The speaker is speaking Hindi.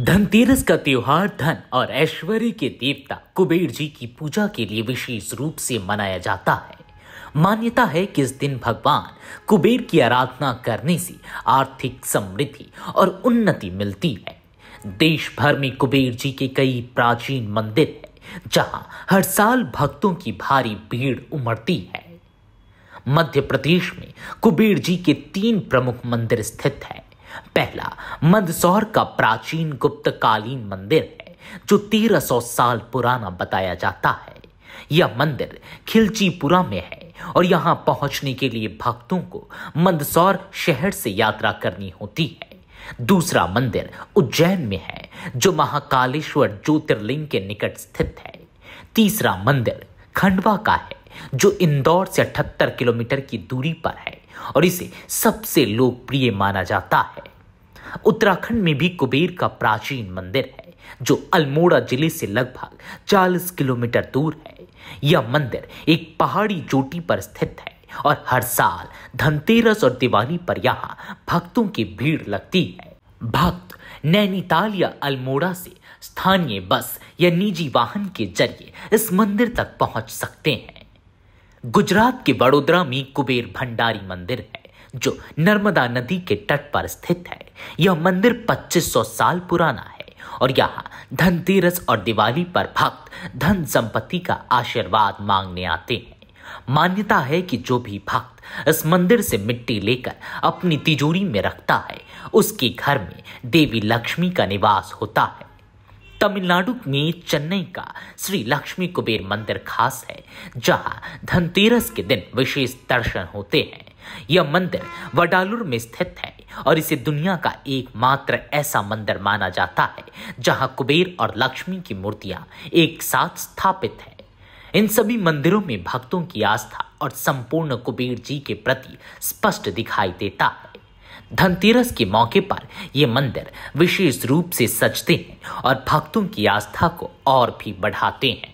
धनतेरस का त्योहार धन और ऐश्वर्य के देवता कुबेर जी की पूजा के लिए विशेष रूप से मनाया जाता है मान्यता है कि इस दिन भगवान कुबेर की आराधना करने से आर्थिक समृद्धि और उन्नति मिलती है देश भर में कुबेर जी के कई प्राचीन मंदिर हैं जहां हर साल भक्तों की भारी भीड़ उमड़ती है मध्य प्रदेश में कुबेर जी के तीन प्रमुख मंदिर स्थित हैं पहला मंदसौर का प्राचीन गुप्तकालीन मंदिर है जो 1300 साल पुराना बताया जाता है यह मंदिर खिलचीपुरा में है और यहां पहुंचने के लिए भक्तों को मंदसौर शहर से यात्रा करनी होती है दूसरा मंदिर उज्जैन में है जो महाकालेश्वर ज्योतिर्लिंग के निकट स्थित है तीसरा मंदिर खंडवा का है जो इंदौर से 78 किलोमीटर की दूरी पर है और इसे सबसे लोकप्रिय माना जाता है उत्तराखंड में भी कुबेर का प्राचीन मंदिर है जो अल्मोड़ा जिले से लगभग 40 किलोमीटर दूर है यह मंदिर एक पहाड़ी चोटी पर स्थित है और हर साल धनतेरस और दिवाली पर यहाँ भक्तों की भीड़ लगती है भक्त नैनीताल या अल्मोड़ा से स्थानीय बस या निजी वाहन के जरिए इस मंदिर तक पहुंच सकते हैं गुजरात के बड़ोदरा में कुबेर भंडारी मंदिर है जो नर्मदा नदी के तट पर स्थित है यह मंदिर 2500 साल पुराना है और यहाँ धनतेरस और दिवाली पर भक्त धन संपत्ति का आशीर्वाद मांगने आते हैं मान्यता है कि जो भी भक्त इस मंदिर से मिट्टी लेकर अपनी तिजोरी में रखता है उसके घर में देवी लक्ष्मी का निवास होता है तमिलनाडु में चेन्नई का श्री लक्ष्मी कुबेर मंदिर खास है जहां धनतेरस के दिन विशेष दर्शन होते हैं यह मंदिर वडालुर में स्थित है और इसे दुनिया का एकमात्र ऐसा मंदिर माना जाता है जहां कुबेर और लक्ष्मी की मूर्तियां एक साथ स्थापित है इन सभी मंदिरों में भक्तों की आस्था और संपूर्ण कुबेर जी के प्रति स्पष्ट दिखाई देता है धनतेरस के मौके पर ये मंदिर विशेष रूप से सजते हैं और भक्तों की आस्था को और भी बढ़ाते हैं